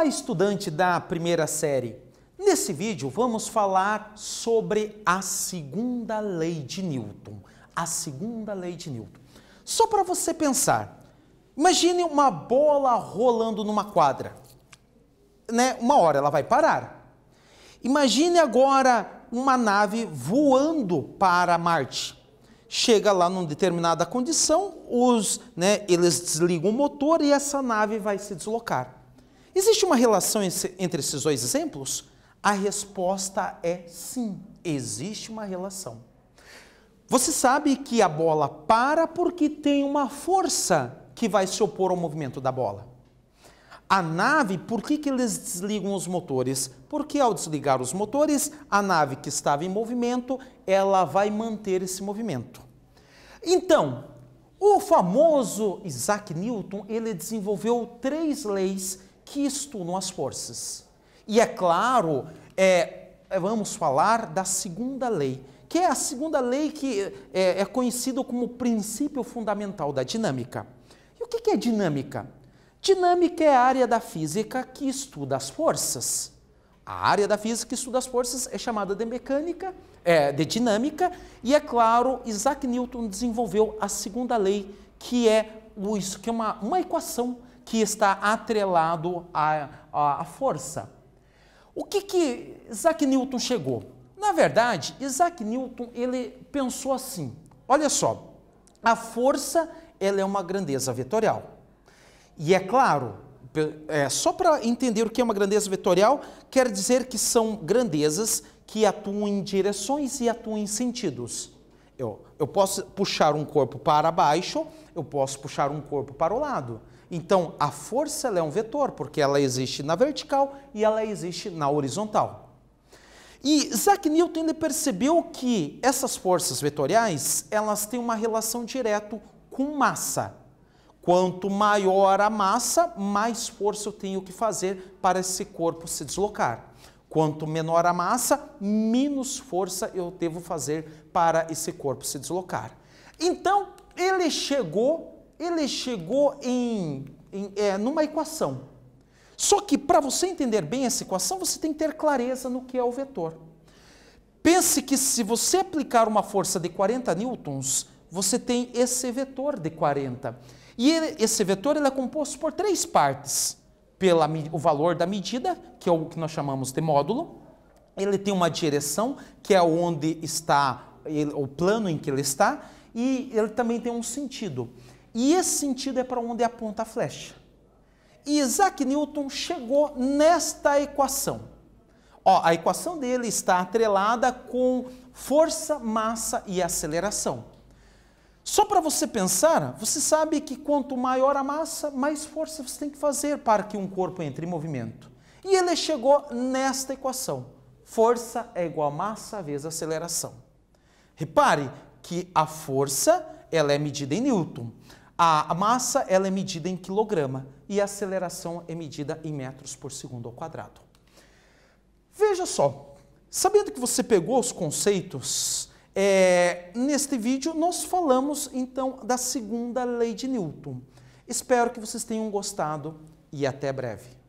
Olá, estudante da primeira série! Nesse vídeo vamos falar sobre a segunda lei de Newton. A segunda lei de Newton. Só para você pensar, imagine uma bola rolando numa quadra. Né? Uma hora ela vai parar. Imagine agora uma nave voando para Marte chega lá numa determinada condição, os, né, eles desligam o motor e essa nave vai se deslocar. Existe uma relação entre esses dois exemplos? A resposta é sim, existe uma relação. Você sabe que a bola para porque tem uma força que vai se opor ao movimento da bola. A nave, por que, que eles desligam os motores? Porque ao desligar os motores, a nave que estava em movimento, ela vai manter esse movimento. Então, o famoso Isaac Newton, ele desenvolveu três leis que estudam as forças. E é claro, é, é, vamos falar da segunda lei, que é a segunda lei que é, é conhecida como princípio fundamental da dinâmica. E o que é dinâmica? Dinâmica é a área da física que estuda as forças. A área da física que estuda as forças é chamada de mecânica, é, de dinâmica, e é claro, Isaac Newton desenvolveu a segunda lei, que é o, isso, que é uma, uma equação que está atrelado à, à, à força. O que que Isaac Newton chegou? Na verdade, Isaac Newton ele pensou assim: olha só, a força ela é uma grandeza vetorial. E é claro, é, só para entender o que é uma grandeza vetorial, quer dizer que são grandezas que atuam em direções e atuam em sentidos. Eu, eu posso puxar um corpo para baixo, eu posso puxar um corpo para o lado. Então, a força é um vetor, porque ela existe na vertical e ela existe na horizontal. E Isaac Newton ele percebeu que essas forças vetoriais elas têm uma relação direta com massa. Quanto maior a massa, mais força eu tenho que fazer para esse corpo se deslocar. Quanto menor a massa, menos força eu devo fazer para esse corpo se deslocar. Então, ele chegou, ele chegou em, em é, numa equação. Só que para você entender bem essa equação, você tem que ter clareza no que é o vetor. Pense que se você aplicar uma força de 40 newtons, você tem esse vetor de 40. E ele, esse vetor ele é composto por três partes pela, o valor da medida, que é o que nós chamamos de módulo. Ele tem uma direção, que é onde está ele, o plano em que ele está, e ele também tem um sentido. E esse sentido é para onde aponta a flecha. E Isaac Newton chegou nesta equação. Ó, a equação dele está atrelada com força, massa e aceleração. Só para você pensar, você sabe que quanto maior a massa, mais força você tem que fazer para que um corpo entre em movimento. E ele chegou nesta equação: força é igual a massa vezes aceleração. Repare que a força ela é medida em newton, a massa ela é medida em quilograma e a aceleração é medida em metros por segundo ao quadrado. Veja só, sabendo que você pegou os conceitos é, neste vídeo nós falamos então da segunda lei de Newton. Espero que vocês tenham gostado e até breve.